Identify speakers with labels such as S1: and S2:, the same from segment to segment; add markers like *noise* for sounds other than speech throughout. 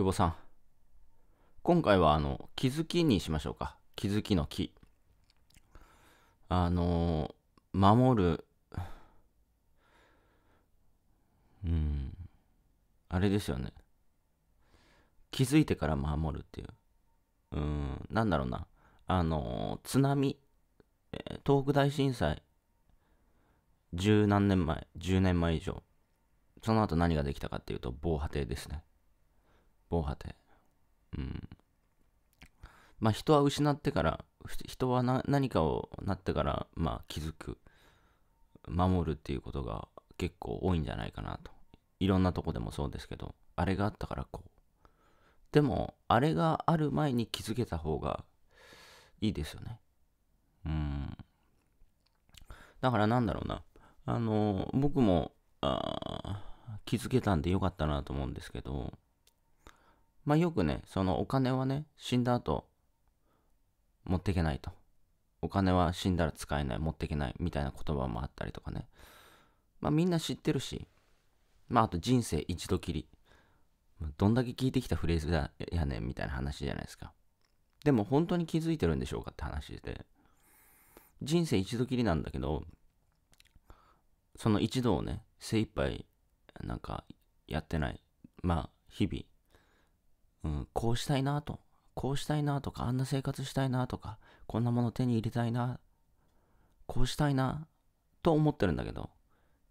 S1: 久保さん。今回は、あの、気づきにしましょうか。気づきの木。あのー、守る。うん。あれですよね。気づいてから守るっていう。うん、なんだろうな。あのー、津波、え東北大震災、十何年前、10年前以上。その後何ができたかっていうと、防波堤ですね。防波堤。うん。まあ人は失ってから、人は何かをなってから、まあ気づく、守るっていうことが結構多いんじゃないかなと。いろんなとこでもそうですけど、あれがあったからこう。でも、あれがある前に気づけた方がいいですよね。うん。だからなんだろうな。あの、僕も、あ気づけたんでよかったなと思うんですけど、まあよくね、そのお金はね、死んだ後、持っていけないと。お金は死んだら使えない、持っていけない、みたいな言葉もあったりとかね。まあみんな知ってるし、まああと人生一度きり。どんだけ聞いてきたフレーズだやねんみたいな話じゃないですか。でも本当に気づいてるんでしょうかって話で。人生一度きりなんだけど、その一度をね、精一杯、なんかやってない。まあ、日々、うん、こうしたいなと、こうしたいなとか、あんな生活したいなとか、こんなもの手に入れたいな、こうしたいな、と思ってるんだけど、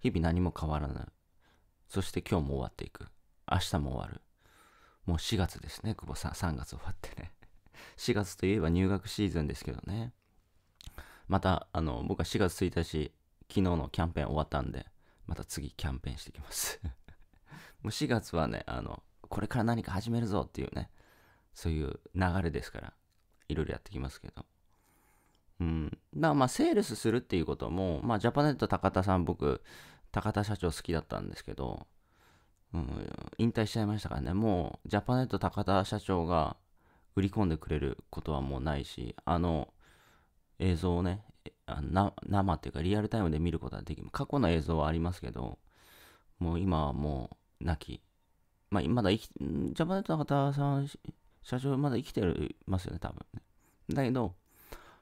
S1: 日々何も変わらない。そして今日も終わっていく。明日も終わる。もう4月ですね、久保さん。3月終わってね。4 *laughs* 月といえば入学シーズンですけどね。また、あの、僕は4月1日、昨日のキャンペーン終わったんで、また次キャンペーンしてきます *laughs* もう4月はね、あの、これから何か始めるぞっていうね、そういう流れですから、いろいろやってきますけど。うん。だからまあ、セールスするっていうことも、まあ、ジャパネット高田さん、僕、高田社長好きだったんですけど、うん、引退しちゃいましたからね、もう、ジャパネット高田社長が売り込んでくれることはもうないし、あの、映像をね、生っていうかリアルタイムで見ることはできる。過去の映像はありますけど、もう今はもう、なきまあ、まだ生き、ジャパネットの方さん、社長まだ生きてますよね、多分、ね。だけど、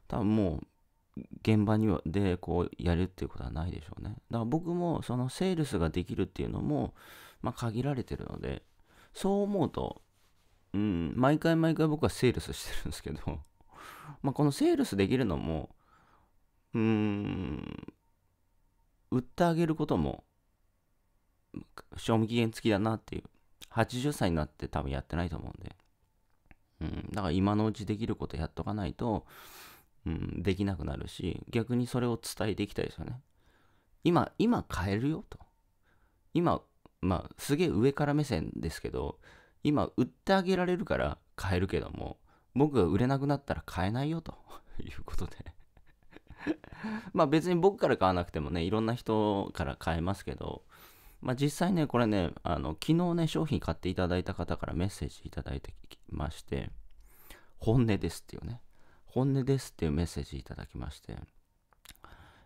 S1: 多分もう、現場にはでこうやるっていうことはないでしょうね。だから僕もそのセールスができるっていうのも、まあ、限られてるので、そう思うと、うん、毎回毎回僕はセールスしてるんですけど *laughs* まあこのセールスできるのも、うーん、売ってあげることも、賞味期限付きだなっていう80歳になって多分やってないと思うんで。うん、だから今のうちできることやっとかないと、うん、できなくなるし、逆にそれを伝えていきたいですよね。今、今変えるよと。今、まあ、すげえ上から目線ですけど、今、売ってあげられるから買えるけども、僕が売れなくなったら買えないよと *laughs* いうことで *laughs* まあ別に僕から買わなくてもね、いろんな人から買えますけど、まあ、実際ね、これね、あの昨日ね、商品買っていただいた方からメッセージいただいてきまして、本音ですっていうね、本音ですっていうメッセージいただきまして、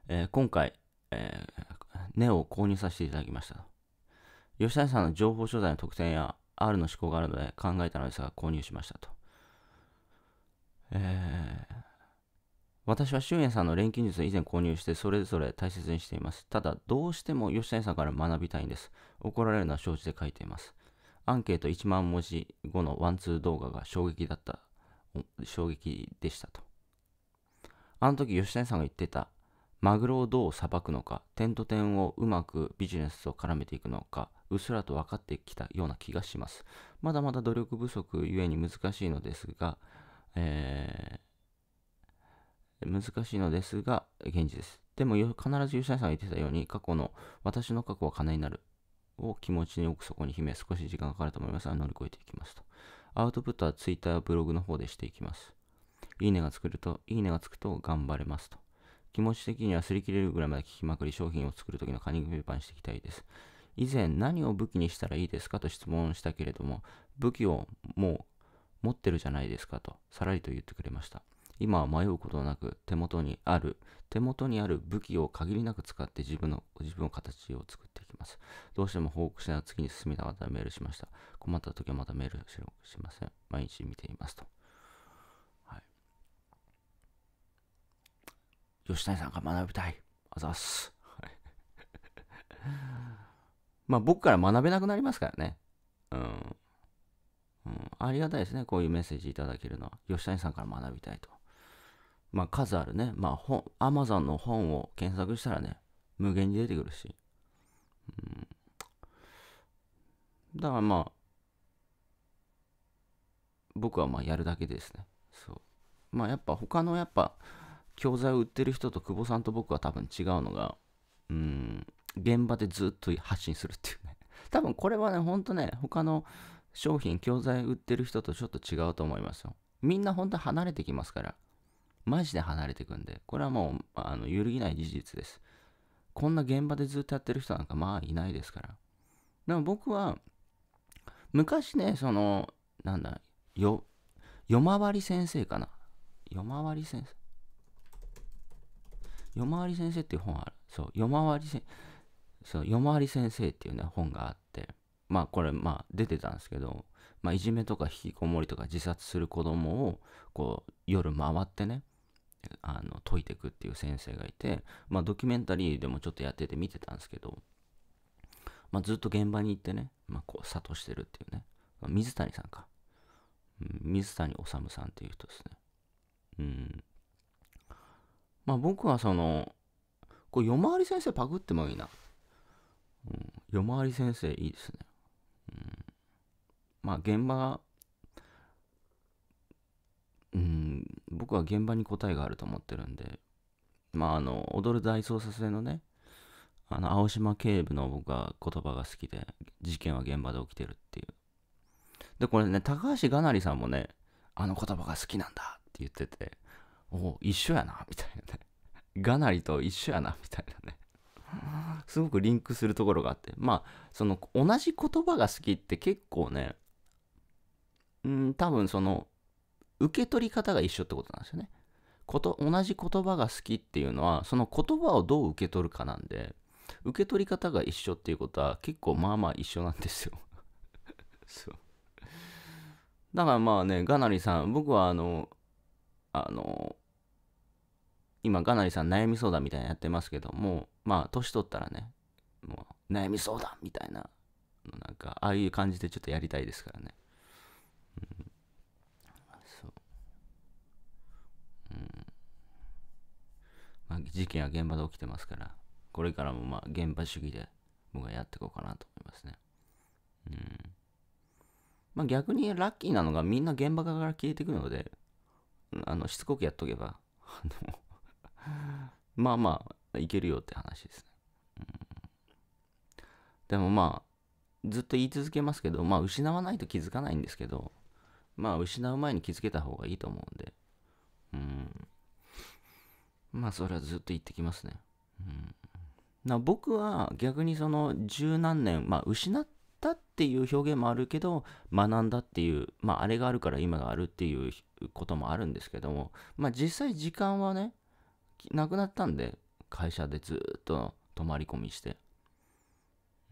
S1: えー、今回、えー、ネオを購入させていただきました。吉谷さんの情報商材の特典や R の思考があるので考えたのですが購入しましたと。えー私は俊也さんの錬金術を以前購入してそれぞれ大切にしています。ただ、どうしても吉谷さんから学びたいんです。怒られるのは承知で書いています。アンケート1万文字後のワンツー動画が衝撃だった、衝撃でしたと。あの時吉谷さんが言ってた、マグロをどうさばくのか、点と点をうまくビジネスと絡めていくのか、うっすらと分かってきたような気がします。まだまだ努力不足ゆえに難しいのですが、えー難しいのですが、現実です。でも必ず吉田さんが言ってたように、過去の、私の過去は金になるを気持ちに置そ底に秘め、少し時間がかかると思いますが、乗り越えていきますと。アウトプットは Twitter、ブログの方でしていきます。いいねがつくると、いいねがつくと頑張れますと。気持ち的には擦り切れるぐらいまで聞きまくり、商品を作るときのカニングペーパーにしていきたいです。以前、何を武器にしたらいいですかと質問したけれども、武器をもう持ってるじゃないですかと、さらりと言ってくれました。今は迷うことなく手元にある、手元にある武器を限りなく使って自分の、自分の形を作っていきます。どうしても報告しないら次に進みたかったらメールしました。困った時はまたメールしません。毎日見ていますと。はい。吉谷さんが学びたい。あざっす。はい。*laughs* まあ僕から学べなくなりますからね。うん。うん、ありがたいですね、こういうメッセージいただけるのは。吉谷さんから学びたいと。まあ数あるね、まあ本、アマゾンの本を検索したらね、無限に出てくるし。うん。だからまあ、僕はまあやるだけですね。そう。まあやっぱ他のやっぱ教材を売ってる人と久保さんと僕は多分違うのが、うん、現場でずっと発信するっていうね。*laughs* 多分これはね、ほんとね、他の商品、教材売ってる人とちょっと違うと思いますよ。みんなほんと離れてきますから。マジで離れていくんで、これはもう、あの、揺るぎない事実です。こんな現場でずっとやってる人なんか、まあ、いないですから。でも僕は、昔ね、その、なんだ、よ、夜回り先生かな。夜回り先生。夜回り先生っていう本ある。そう、夜回り先生。そう、夜回り先生っていうね、本があって、まあこれ、まあ出てたんですけど、まあいじめとか引きこもりとか自殺する子供を、こう、夜回ってね、あの解いていくっていう先生がいて、まあ、ドキュメンタリーでもちょっとやってて見てたんですけど、まあ、ずっと現場に行ってね、まあ、こう諭してるっていうね水谷さんか、水谷治さんっていう人ですねうんまあ僕はそのこう夜回り先生パクってもいいな、うん、夜回り先生いいですね、うん、まあ現場僕は現場に答えがあると思ってるんで、まあ、あの、踊る大捜査線のね、あの、青島警部の僕は言葉が好きで、事件は現場で起きてるっていう。で、これね、高橋がなりさんもね、あの言葉が好きなんだって言ってて、おお、一緒やな、みたいなね。がなりと一緒やな、みたいなね。すごくリンクするところがあって、まあ、その、同じ言葉が好きって結構ね、うん、多分その、受け取り方が一緒ってことなんですよね。こと同じ言葉が好きっていうのはその言葉をどう受け取るかなんで受け取り方が一緒っていうことは結構まあまあ一緒なんですよ *laughs* そうだからまあねガナリさん僕はあのあの今ガナリさん悩み相談みたいなやってますけどもまあ年取ったらねもう悩み相談みたいななんかああいう感じでちょっとやりたいですからね事件は現場で起きてますから、これからもまあ現場主義で僕はやっていこうかなと思いますね。うん。まあ逆にラッキーなのがみんな現場側から消えていくので、あの、しつこくやっとけば、あの *laughs* まあまあ、いけるよって話ですね。うん、でもまあ、ずっと言い続けますけど、まあ失わないと気づかないんですけど、まあ失う前に気づけた方がいいと思うんで、うん。まあそれはずっと言ってきますね。うん、な僕は逆にその十何年、まあ、失ったっていう表現もあるけど学んだっていう、まあ、あれがあるから今があるっていうこともあるんですけども、まあ、実際時間はねなくなったんで会社でずっと泊まり込みして。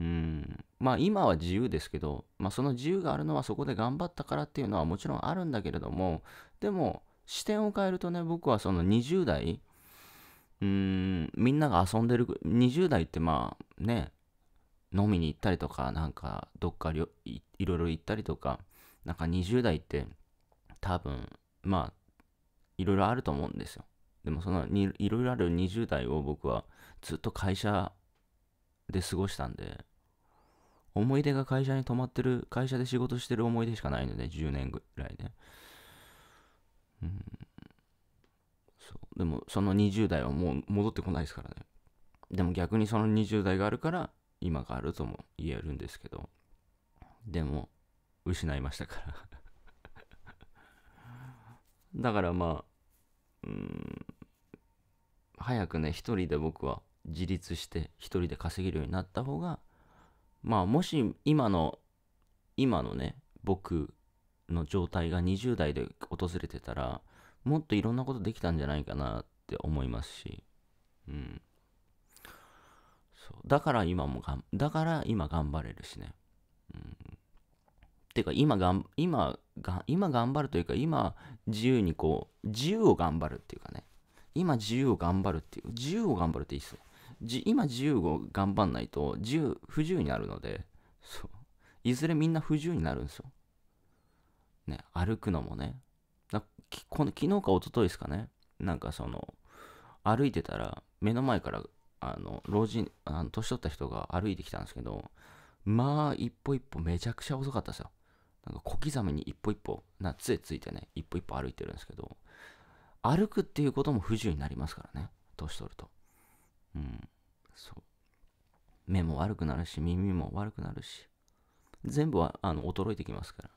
S1: うん、まあ今は自由ですけど、まあ、その自由があるのはそこで頑張ったからっていうのはもちろんあるんだけれどもでも視点を変えるとね僕はその20代うーん、みんなが遊んでる、20代ってまあね、飲みに行ったりとか、なんかどっかいいろいろ行ったりとか、なんか20代って多分、まあ、いろいろあると思うんですよ。でもそのいろいろある20代を僕はずっと会社で過ごしたんで、思い出が会社に泊まってる、会社で仕事してる思い出しかないので、10年ぐらいね。うんでもその20代はもう戻ってこないですからね。でも逆にその20代があるから今があるとも言えるんですけど。でも失いましたから *laughs* だからまあ、うん、早くね、一人で僕は自立して一人で稼げるようになった方が、まあもし今の、今のね、僕の状態が20代で訪れてたら、もっといろんなことできたんじゃないかなって思いますし、うん。そうだから今もがん、だから今頑張れるしね。うん。てか今がん、今が、今頑張るというか、今自由にこう、自由を頑張るっていうかね。今自由を頑張るっていう、自由を頑張るっていいっすよ。じ今自由を頑張んないと自由不自由になるのでそういずれみんな不自由になるんですよ。ね歩くのもねこの昨日か一昨日ですかね、なんかその、歩いてたら、目の前から、あの、老人、あの年取った人が歩いてきたんですけど、まあ、一歩一歩めちゃくちゃ遅かったですよ。なんか小刻みに一歩一歩、な杖ついてね、一歩一歩歩いてるんですけど、歩くっていうことも不自由になりますからね、年取ると。うん、そう。目も悪くなるし、耳も悪くなるし、全部は、あの、衰えてきますから。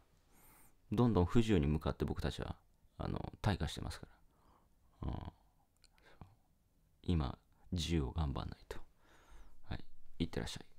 S1: どんどん不自由に向かって僕たちはあの、退化してますから。うん、今、自由を頑張らないと。はい。いってらっしゃい。